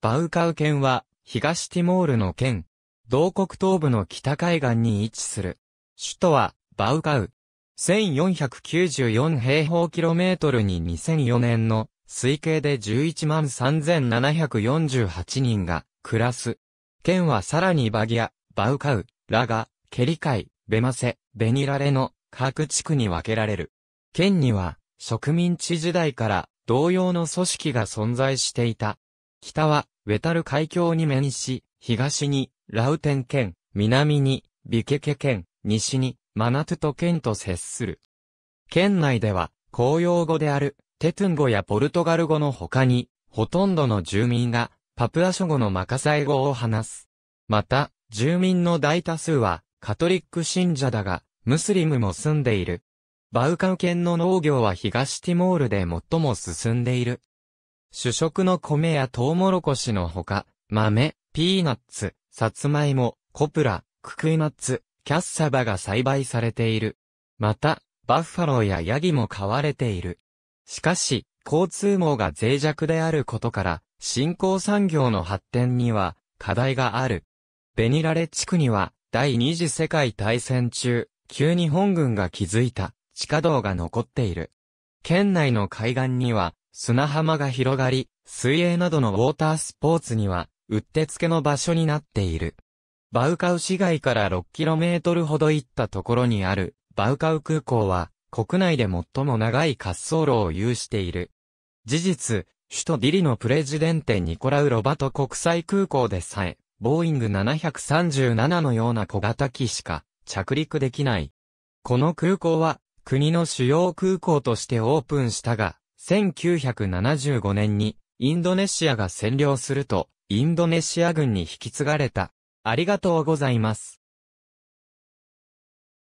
バウカウ県は、東ティモールの県、同国東部の北海岸に位置する。首都は、バウカウ。1494平方キロメートルに2004年の推計で11万3748人が暮らす。県はさらにバギア、バウカウ、ラガ、ケリカイ、ベマセ、ベニラレの各地区に分けられる。県には植民地時代から同様の組織が存在していた。北は、ウェタル海峡に面し、東に、ラウテン県、南に、ビケケ県、西に、マナトゥト県と接する。県内では、公用語である、テトゥン語やポルトガル語の他に、ほとんどの住民が、パプア諸語のマカサイ語を話す。また、住民の大多数は、カトリック信者だが、ムスリムも住んでいる。バウカウ県の農業は東ティモールで最も進んでいる。主食の米やトウモロコシのほか、豆、ピーナッツ、サツマイモ、コプラ、ククイナッツ、キャッサバが栽培されている。また、バッファローやヤギも飼われている。しかし、交通網が脆弱であることから、新興産業の発展には課題がある。ベニラレ地区には、第二次世界大戦中、旧日本軍が築いた地下道が残っている。県内の海岸には、砂浜が広がり、水泳などのウォータースポーツには、うってつけの場所になっている。バウカウ市街から 6km ほど行ったところにある、バウカウ空港は、国内で最も長い滑走路を有している。事実、首都ディリのプレジデンテニコラウ・ロバト国際空港でさえ、ボーイング737のような小型機しか着陸できない。この空港は国の主要空港としてオープンしたが、1975年にインドネシアが占領すると、インドネシア軍に引き継がれた。ありがとうございます。